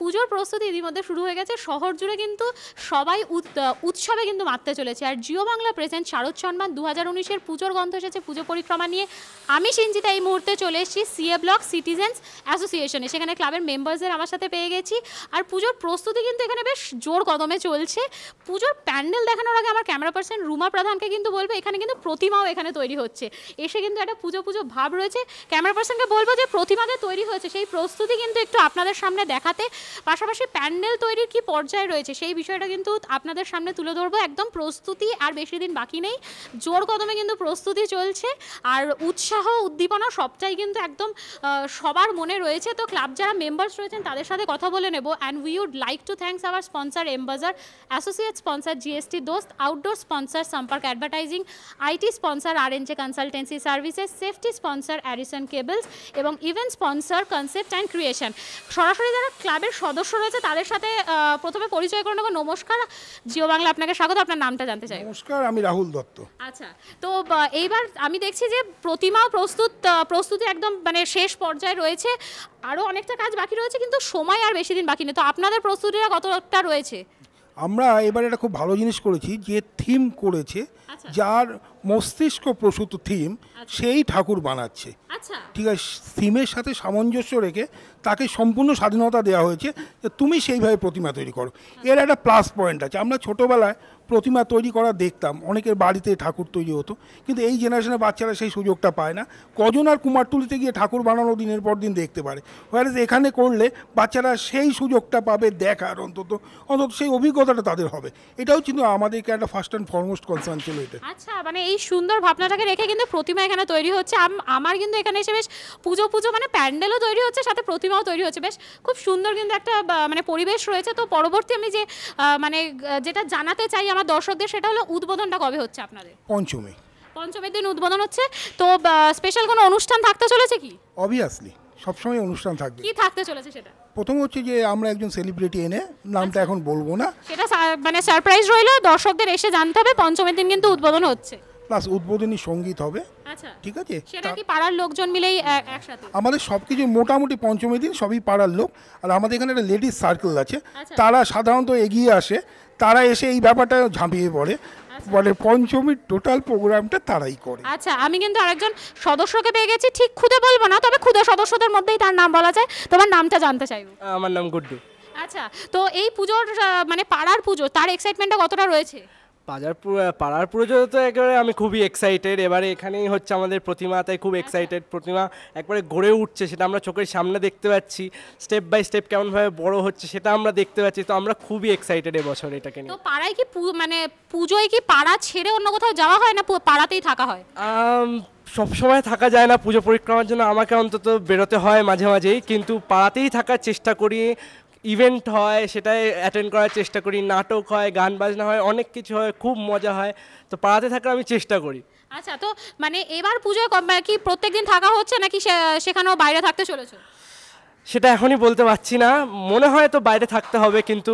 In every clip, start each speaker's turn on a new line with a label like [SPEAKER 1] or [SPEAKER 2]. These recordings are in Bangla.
[SPEAKER 1] পুজোর প্রস্তুতি ইতিমধ্যে শুরু হয়ে গেছে শহর জুড়ে কিন্তু সবাই উৎসবে কিন্তু মারতে চলেছে আর জিও বাংলা প্রেজেন্ট শারদ সম্মান দু হাজার উনিশের পুজোর গন্ধ এসেছে পুজো পরিক্রমা নিয়ে আমি সিঞ্জিতা এই মুহূর্তে চলে এসেছি সিএ ব্লক সিটিজেন্স অ্যাসোসিয়েশনে সেখানে ক্লাবের মেম্বারসদের আমার সাথে পেয়ে গেছি আর পুজোর প্রস্তুতি কিন্তু এখানে বেশ জোর কদমে চলছে পুজোর প্যান্ডেল দেখানোর আগে আমার ক্যামেরা পার্সন রুমা প্রধানকে কিন্তু বলবো এখানে কিন্তু প্রতিমাও এখানে তৈরি হচ্ছে এসে কিন্তু একটা পুজো পুজো ভাব রয়েছে ক্যামেরা পার্সনকে বলবো যে প্রতিমাকে তৈরি হয়েছে সেই প্রস্তুতি কিন্তু একটু আপনাদের সামনে দেখাতে পাশাপাশি প্যান্ডেল তৈরির কি পর্যায়ে রয়েছে সেই বিষয়টা কিন্তু আপনাদের সামনে তুলে ধরবো একদম প্রস্তুতি আর বেশি দিন বাকি নেই জোর কদমে কিন্তু প্রস্তুতি চলছে আর উৎসাহ উদ্দীপনা সবটাই কিন্তু একদম সবার মনে রয়েছে তো ক্লাব যারা মেম্বার্স রয়েছেন তাদের সাথে কথা বলে নেব and we would like to thanks our sponsor এম্বাজার associate sponsor GST Dost outdoor sponsor Sampark advertising IT sponsor আর NJ consultancy services safety sponsor Arison cables এবং event sponsor concept and creation সরাসরি যারা ক্লাবের সদস্য রয়েছে তাদের সাথে প্রথমে পরিচয় করে নেবো নমস্কার জিও বাংলা আপনাকে স্বাগত আপনার নামটা জানতে চাই নমস্কার আমি রাহুল দত্ত আচ্ছা তো এইবার আমি দেখছি যে প্রতিমাও প্রস্তুত প্রস্তুতি একদম মানে শেষ পর্যায়ে রয়েছে আরও অনেকটা কাজ বাকি রয়েছে কিন্তু সময় আর বেশি দিন বাকি নেই তো আপনাদের প্রস্তুতিটা কতটা রয়েছে
[SPEAKER 2] আমরা এবার এটা খুব ভালো জিনিস করেছি যে থিম করেছে আচ্ছা। যার মস্তিষ্ক প্রসূত থিম আচ্ছা। সেই ঠাকুর বানাচ্ছে আচ্ছা। ঠিক আছে থিমের সাথে সামঞ্জস্য রেখে তাকে সম্পূর্ণ স্বাধীনতা দেওয়া হয়েছে যে তুমি সেইভাবে প্রতিমা তৈরি করো আচ্ছা। এর একটা প্লাস পয়েন্ট আছে আমরা ছোটোবেলায় প্রতিমা তৈরি করা দেখতাম অনেকের বাড়িতে ঠাকুর তৈরি হতো কিন্তু এই জেনারেশনের বাচ্চারা সেই সুযোগটা পায় না কজন আর কুমারটুলিতে গিয়ে ঠাকুর বানানো দিনের পর দিন দেখতে পারে ওয়ারেজ এখানে করলে বাচ্চারা সেই সুযোগটা পাবে দেখার অন্তত অন্তত সেই অভিজ্ঞতাটা তাদের হবে এটাও কিন্তু আমাদেরকে একটা ফার্স্ট অ্যান্ড ফরমোস্ট কনসার্ন ছিল এটা
[SPEAKER 1] আচ্ছা মানে এই সুন্দর ভাবনাটাকে রেখে কিন্তু প্রতিমা এখানে তৈরি হচ্ছে আমার কিন্তু এখানে এসে বেশ পুজো পুজো মানে প্যান্ডেলও তৈরি হচ্ছে সাথে প্রতিমাও তৈরি হচ্ছে বেশ খুব সুন্দর কিন্তু একটা মানে পরিবেশ রয়েছে তো পরবর্তী আমি যে মানে যেটা জানাতে চাই আমার দর্শকদের সেটা হলো উদ্বোধনটা কবে হচ্ছে আপনাদের পঞ্চমী পঞ্চমীর দিন উদ্বোধন হচ্ছে তো স্পেশাল কোনো অনুষ্ঠান থাকতে চলেছে কি
[SPEAKER 2] অবভিয়াসলি সবসময় অনুষ্ঠান থাকবে
[SPEAKER 1] কি থাকতে চলেছে সেটা
[SPEAKER 2] প্রথম হচ্ছে যে আমরা একজন সেলিব্রিটি এনে নামটা আচ্ছা। এখন বলবো না
[SPEAKER 1] সেটা মানে সারপ্রাইজ রইলো দর্শকদের এসে
[SPEAKER 2] জানতে হবে পঞ্চমের দিন কিন্তু উদ্বোধন হচ্ছে প্লাস উদ্বোধনী সঙ্গীত হবে
[SPEAKER 1] আচ্ছা। ঠিক আছে পাড়ার লোকজন মিলেই আমাদের
[SPEAKER 2] সব কিছু মোটামুটি পঞ্চমী দিন সবই পাড়ার লোক আর আমাদের এখানে একটা লেডিস সার্কেল আছে আচ্ছা। তারা সাধারণত এগিয়ে আসে তারা এসে এই ব্যাপারটা ঝাঁপিয়ে পড়ে আচ্ছা। বলে পঞ্চমীর টোটাল প্রোগ্রামটা তারাই করে
[SPEAKER 1] আচ্ছা আমি কিন্তু আরেকজন সদস্যকে পেয়ে গেছি ঠিক খুদে বলবো না তবে খুদে সদস্যদের মধ্যেই তার নাম বলা যায় তোমার নামটা জানতে চাইবো আমার নাম গুড্ডু আচ্ছা তো এই পুজোর মানে পাড়ার পুজো তার এক্সাইটমেন্টটা কতটা রয়েছে
[SPEAKER 3] পাড়ার পাড়ার পুজো তো একেবারে আমি খুবই এক্সাইটেড এবারে এখানেই হচ্ছে আমাদের প্রতিমা তাই খুব এক্সাইটেড আচ্ছা। প্রতিমা একবারে গড়ে উঠছে সেটা আমরা চোখের সামনে দেখতে পাচ্ছি স্টেপ বাই স্টেপ কেমনভাবে বড় হচ্ছে সেটা আমরা দেখতে পাচ্ছি তো আমরা খুবই এক্সাইটেড এবছর এটাকে নিয়ে
[SPEAKER 1] পাড়ায় কি মানে পুজোয় কি পাড়া ছেড়ে অন্য কোথাও যাওয়া হয় না পাড়াতেই থাকা হয়
[SPEAKER 3] সবসময় থাকা যায় না পুজো পরিক্রমার জন্য আমাকে অন্তত বেরোতে হয় মাঝে মাঝেই কিন্তু পাড়াতেই থাকার চেষ্টা করি ইভেন্ট হয় সেটাই অ্যাটেন্ড করার চেষ্টা করি নাটক হয় গান বাজনা হয় অনেক কিছু হয় খুব মজা হয় তো পাড়াতে থাকার আমি চেষ্টা করি
[SPEAKER 1] আচ্ছা তো মানে এবার পুজোয় মানে কি প্রত্যেকদিন থাকা হচ্ছে নাকি সেখানেও বাইরে থাকতে চলেছে
[SPEAKER 3] সেটা এখনই বলতে পারছি না মনে হয় তো বাইরে থাকতে হবে কিন্তু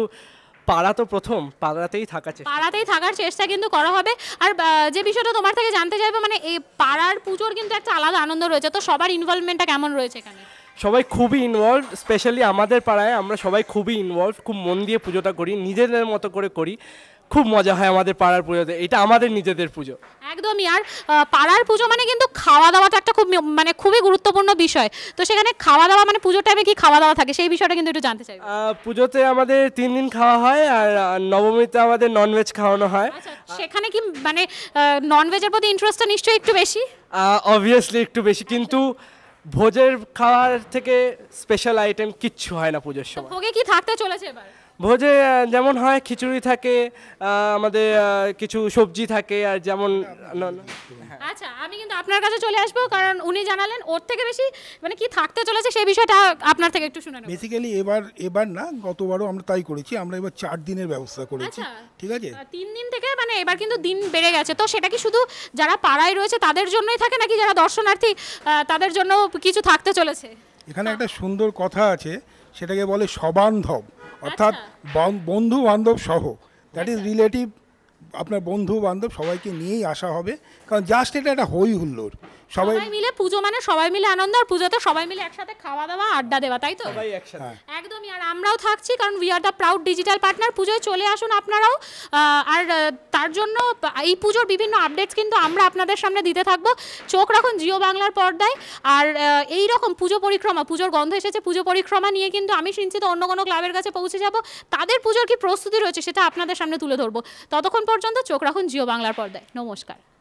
[SPEAKER 3] পাড়া তো প্রথম পাড়াতেই থাকার চেষ্টা
[SPEAKER 1] পাড়াতেই থাকার চেষ্টা কিন্তু করা হবে আর যে বিষয়টা তোমার থেকে জানতে চাইবো মানে এই পাড়ার পুজোর কিন্তু একটা আলাদা আনন্দ রয়েছে তো সবার ইনভলভমেন্টটা কেমন রয়েছে এখানে
[SPEAKER 3] সবাই খুবই ইনভলভ স্পেশালি আমাদের পাড়ায় আমরা সবাই খুবই ইনভলভ খুব মন দিয়ে পুজোটা করি নিজেদের মতো করে করি খুব মজা হয় আমাদের পাড়ার পুজোতে এটা আমাদের নিজেদের পুজো
[SPEAKER 1] একদমই আর পাড়ার পুজো মানে কিন্তু খাওয়া দাওয়াটা একটা খুব মানে খুবই গুরুত্বপূর্ণ বিষয় তো সেখানে খাওয়া দাওয়া মানে পুজোর টাইমে কি খাওয়া দাওয়া থাকে সেই বিষয়টা কিন্তু একটু জানতে চাই
[SPEAKER 3] পুজোতে আমাদের তিন দিন খাওয়া হয় আর নবমীতে আমাদের ননভেজ খাওয়ানো হয় আচ্ছা,
[SPEAKER 1] সেখানে কি মানে ননভেজের প্রতি ইন্টারেস্টটা নিশ্চয়ই একটু বেশি
[SPEAKER 3] অবভিয়াসলি একটু বেশি কিন্তু ভোজের খাওয়ার থেকে স্পেশাল আইটেম কিচ্ছু হয় না পুজোর সময়
[SPEAKER 1] ভোগে কি থাকতে চলেছে এবার
[SPEAKER 3] ভোজে যেমন হয় খিচুড়ি থাকে আমাদের কিছু সবজি থাকে আর যেমন
[SPEAKER 1] আচ্ছা আমি কিন্তু আপনার কাছে চলে আসবো কারণ উনি জানালেন ওর থেকে বেশি মানে কি থাকতে চলেছে সেই বিষয়টা আপনার থেকে একটু শুনে
[SPEAKER 2] বেসিক্যালি এবার এবার না গতবারও আমরা তাই করেছি আমরা এবার চার দিনের ব্যবস্থা করেছি আচ্ছা। ঠিক আছে
[SPEAKER 1] তিন দিন থেকে মানে এবার কিন্তু দিন বেড়ে গেছে তো সেটা কি শুধু যারা পাড়ায় রয়েছে তাদের জন্যই থাকে নাকি যারা দর্শনার্থী তাদের জন্য কিছু থাকতে চলেছে
[SPEAKER 2] এখানে একটা সুন্দর কথা আছে সেটাকে বলে সবান্ধব অর্থাৎ আচ্ছা। বন্ধু বান্ধব সহ দ্যাট ইজ রিলেটিভ আপনার বন্ধু বান্ধব সবাইকে নিয়েই আসা হবে কারণ জাস্ট এটা একটা হই হুল্লোর সবাই
[SPEAKER 1] মিলে পুজো মানে সবাই মিলে আনন্দ আর পুজোতে সবাই মিলে একসাথে খাওয়া দাওয়া আড্ডা দেওয়া তাই তো সবাই একসাথে হ্যাঁ। আমরাও থাকছি কারণ we are the proud digital partner পুজোয় চলে আসুন আপনারাও আর তার জন্য এই পুজোর বিভিন্ন আপডেটস কিন্তু আমরা আপনাদের সামনে দিতে থাকবো চোখ রাখুন জিও বাংলার পর্দায় আর এই রকম পুজো পরিক্রমা পুজোর গন্ধ এসেছে পুজো পরিক্রমা নিয়ে কিন্তু আমি সিঞ্চিত অন্য কোনো ক্লাবের কাছে পৌঁছে যাব তাদের পুজোর কি প্রস্তুতি রয়েছে সেটা আপনাদের সামনে তুলে ধরবো ততক্ষণ পর্যন্ত চোখ রাখুন জিও বাংলার পর্দায় নমস্কার